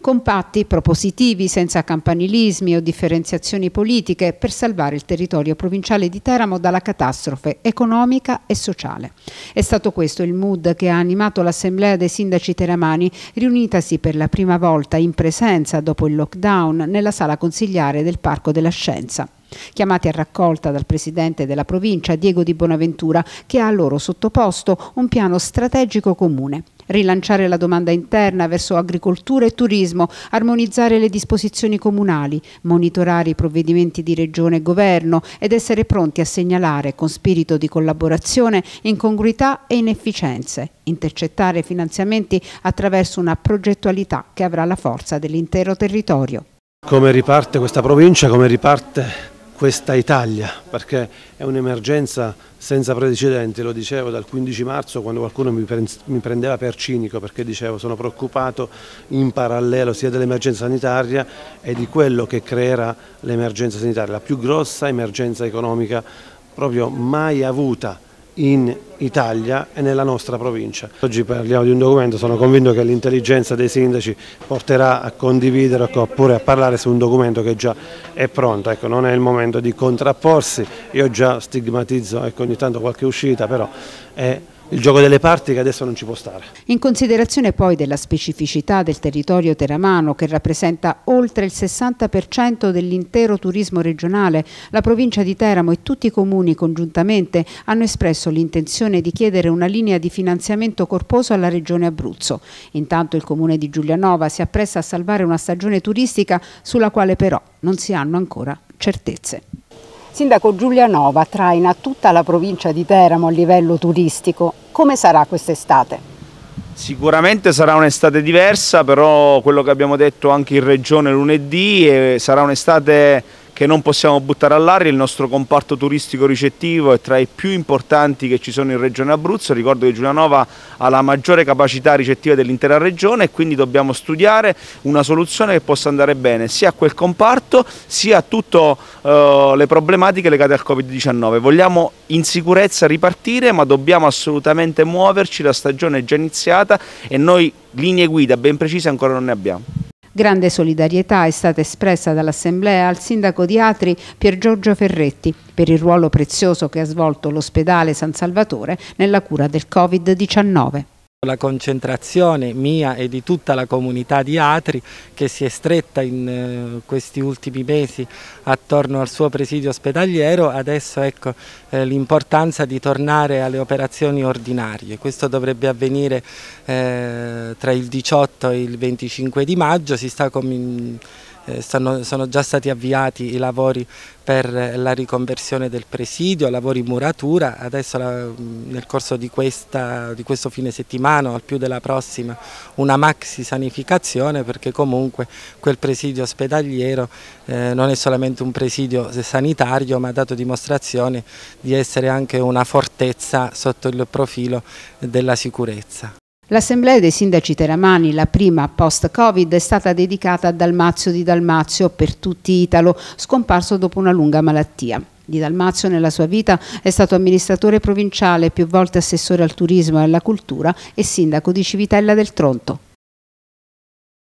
compatti, propositivi, senza campanilismi o differenziazioni politiche per salvare il territorio provinciale di Teramo dalla catastrofe economica e sociale. È stato questo il mood che ha animato l'Assemblea dei Sindaci Teramani, riunitasi per la prima volta in presenza dopo il lockdown nella sala consigliare del Parco della Scienza chiamati a raccolta dal presidente della provincia Diego Di Bonaventura, che ha loro sottoposto un piano strategico comune rilanciare la domanda interna verso agricoltura e turismo, armonizzare le disposizioni comunali, monitorare i provvedimenti di regione e governo ed essere pronti a segnalare con spirito di collaborazione incongruità e inefficienze, intercettare finanziamenti attraverso una progettualità che avrà la forza dell'intero territorio. Come riparte questa provincia, come riparte questa Italia, perché è un'emergenza senza precedenti, lo dicevo dal 15 marzo quando qualcuno mi prendeva per cinico perché dicevo sono preoccupato in parallelo sia dell'emergenza sanitaria e di quello che creerà l'emergenza sanitaria, la più grossa emergenza economica proprio mai avuta in Italia e nella nostra provincia. Oggi parliamo di un documento, sono convinto che l'intelligenza dei sindaci porterà a condividere ecco, oppure a parlare su un documento che già è pronto, ecco, non è il momento di contrapporsi, io già stigmatizzo ecco, ogni tanto qualche uscita, però è il gioco delle parti che adesso non ci può stare. In considerazione poi della specificità del territorio teramano che rappresenta oltre il 60% dell'intero turismo regionale, la provincia di Teramo e tutti i comuni congiuntamente hanno espresso l'intenzione di chiedere una linea di finanziamento corposo alla regione Abruzzo. Intanto il comune di Giulianova si appresta a salvare una stagione turistica sulla quale però non si hanno ancora certezze. Sindaco Giulianova traina tutta la provincia di Teramo a livello turistico. Come sarà quest'estate? Sicuramente sarà un'estate diversa, però quello che abbiamo detto anche in Regione lunedì eh, sarà un'estate che non possiamo buttare all'aria, il nostro comparto turistico ricettivo è tra i più importanti che ci sono in Regione Abruzzo, ricordo che Giulianova ha la maggiore capacità ricettiva dell'intera Regione e quindi dobbiamo studiare una soluzione che possa andare bene sia a quel comparto sia a tutte eh, le problematiche legate al Covid-19. Vogliamo in sicurezza ripartire ma dobbiamo assolutamente muoverci, la stagione è già iniziata e noi linee guida ben precise ancora non ne abbiamo. Grande solidarietà è stata espressa dall'Assemblea al sindaco di Atri Pier Giorgio Ferretti per il ruolo prezioso che ha svolto l'ospedale San Salvatore nella cura del Covid-19. La concentrazione mia e di tutta la comunità di Atri che si è stretta in eh, questi ultimi mesi attorno al suo presidio ospedaliero, adesso ecco eh, l'importanza di tornare alle operazioni ordinarie. Questo dovrebbe avvenire eh, tra il 18 e il 25 di maggio, si sta cominciando eh, stanno, sono già stati avviati i lavori per eh, la riconversione del presidio, lavori muratura, adesso la, nel corso di, questa, di, questo fine settimana o al più della prossima una maxi sanificazione perché comunque quel presidio ospedaliero eh, non è solamente un presidio sanitario ma ha dato dimostrazione di essere anche una fortezza sotto il profilo della sicurezza. L'assemblea dei sindaci teramani, la prima post-Covid, è stata dedicata a Dalmazio di Dalmazio, per tutti Italo, scomparso dopo una lunga malattia. Di Dalmazio nella sua vita è stato amministratore provinciale, più volte assessore al turismo e alla cultura e sindaco di Civitella del Tronto.